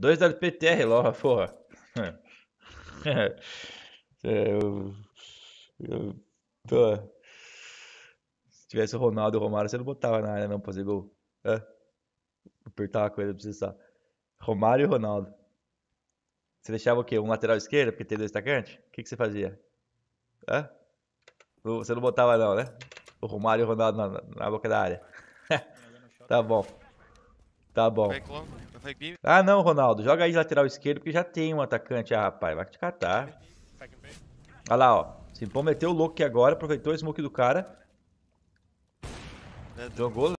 2WPTR, Lorra, porra. é, eu, eu, se tivesse o Ronaldo e o Romário, você não botava na área não pra fazer gol. É. Apertar a coisa pra precisar. Romário e Ronaldo. Você deixava o quê? Um lateral esquerdo, porque tem dois atacantes? O que, que você fazia? É? Você não botava não, né? O Romário e o Ronaldo na, na boca da área. tá bom. Tá bom. Ah, não, Ronaldo. Joga aí de lateral esquerdo, porque já tem um atacante. Ah, rapaz, vai te catar. Olha lá, ó. Simpão meteu o louco aqui agora, aproveitou o smoke do cara. Né? Jogou